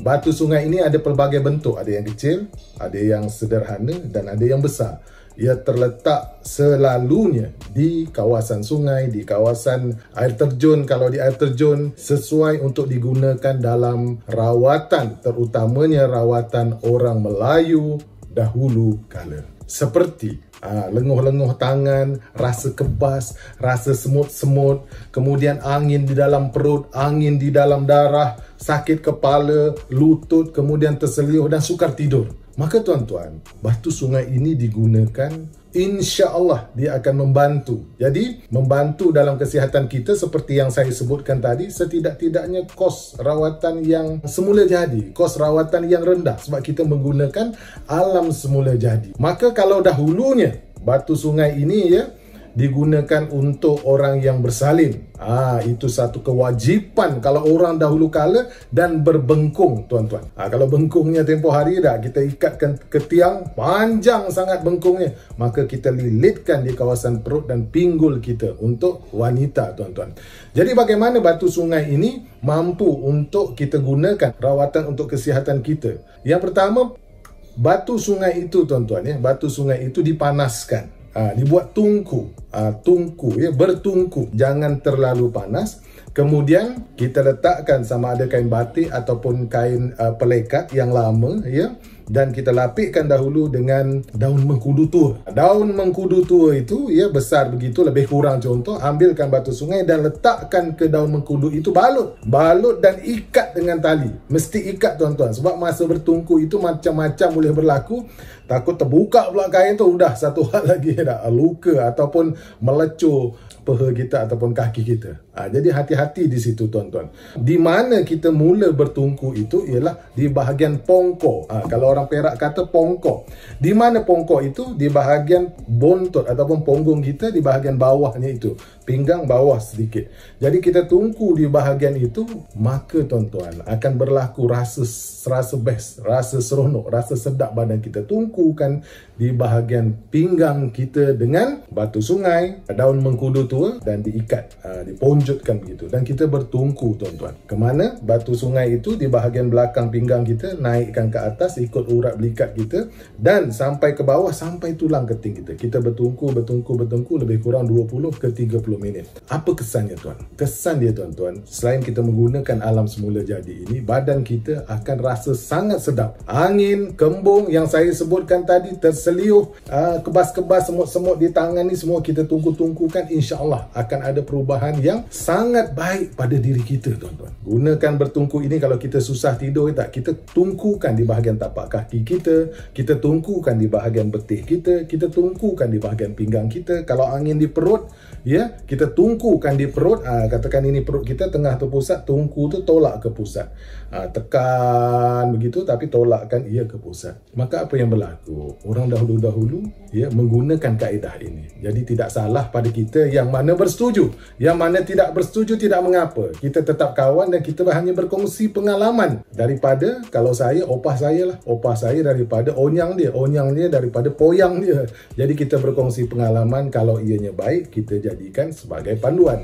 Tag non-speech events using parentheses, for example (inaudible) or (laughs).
Batu sungai ini ada pelbagai bentuk, ada yang kecil, ada yang sederhana dan ada yang besar. Ia terletak selalunya di kawasan sungai, di kawasan air terjun. Kalau di air terjun, sesuai untuk digunakan dalam rawatan, terutamanya rawatan orang Melayu dahulu kala. Seperti ah, lenguh-lenguh tangan, rasa kebas, rasa semut-semut, kemudian angin di dalam perut, angin di dalam darah, sakit kepala, lutut, kemudian terseliuh dan sukar tidur. Maka tuan-tuan, batu sungai ini digunakan insya Allah dia akan membantu. Jadi, membantu dalam kesihatan kita seperti yang saya sebutkan tadi, setidak-tidaknya kos rawatan yang semula jadi, kos rawatan yang rendah sebab kita menggunakan alam semula jadi. Maka kalau dahulunya batu sungai ini ya digunakan untuk orang yang bersalin. Ah ha, itu satu kewajipan kalau orang dahulu kala dan berbengkung tuan-tuan. Ah ha, kalau bengkungnya tempo hari dah kita ikatkan ke tiang panjang sangat bengkungnya, maka kita lilitkan di kawasan perut dan pinggul kita untuk wanita tuan-tuan. Jadi bagaimana batu sungai ini mampu untuk kita gunakan rawatan untuk kesihatan kita? Yang pertama batu sungai itu tuan-tuan ya, batu sungai itu dipanaskan. Ha, dibuat tungku uh, tungku ya bertungku jangan terlalu panas kemudian kita letakkan sama ada kain batik ataupun kain uh, pelekat yang lama ya dan kita lapikkan dahulu dengan daun mengkudu tua. Daun mengkudu tua itu ya besar begitu lebih kurang contoh ambilkan batu sungai dan letakkan ke daun mengkudu itu balut. Balut dan ikat dengan tali. Mesti ikat tuan-tuan sebab masa bertungku itu macam-macam boleh berlaku. Takut terbuka pula kain tu udah satu hal lagi (laughs) dah luka ataupun melecur peha kita ataupun kaki kita. Ha, jadi hati-hati di situ tuan-tuan. Di mana kita mula bertungku itu ialah di bahagian pongkok. Ha, kalau orang Perak kata pongkok. Di mana pongkok itu? Di bahagian bontot ataupun punggung kita di bahagian bawahnya itu. Pinggang bawah sedikit. Jadi kita tungku di bahagian itu, maka tuan-tuan akan berlaku rasa rasa best, rasa seronok, rasa sedap badan kita. Tungkukan di bahagian pinggang kita dengan batu sungai, daun mengkudu tua dan diikat ha, di pojok lanjutkan begitu dan kita bertungku tuan-tuan ke mana batu sungai itu di bahagian belakang pinggang kita naikkan ke atas ikut urat belikat kita dan sampai ke bawah sampai tulang keting kita kita bertungku bertungku bertungku lebih kurang 20 ke 30 minit apa kesannya tuan kesan dia tuan-tuan selain kita menggunakan alam semula jadi ini badan kita akan rasa sangat sedap angin kembung yang saya sebutkan tadi terseliuh ah, kebas-kebas semut-semut di tangan ni semua kita tunggu-tunggukan insyaAllah akan ada perubahan yang sangat baik pada diri kita tuan-tuan. Gunakan bertungku ini kalau kita susah tidur tak kita tungkukan di bahagian tapak kaki kita, kita tungkukan di bahagian betih kita, kita tungkukan di bahagian pinggang kita. Kalau angin di perut, ya, kita tungkukan di perut. Ha, katakan ini perut kita tengah tu pusat, tungku tu tolak ke pusat. Ha, tekan begitu tapi tolakkan ia ke pusat. Maka apa yang berlaku? Orang dahulu-dahulu ya menggunakan kaedah ini. Jadi tidak salah pada kita yang mana bersetuju, yang mana tidak tidak bersetuju tidak mengapa. Kita tetap kawan dan kita hanya berkongsi pengalaman daripada kalau saya opah saya lah. Opah saya daripada onyang dia. Onyang dia daripada poyang dia. Jadi kita berkongsi pengalaman kalau ianya baik kita jadikan sebagai panduan.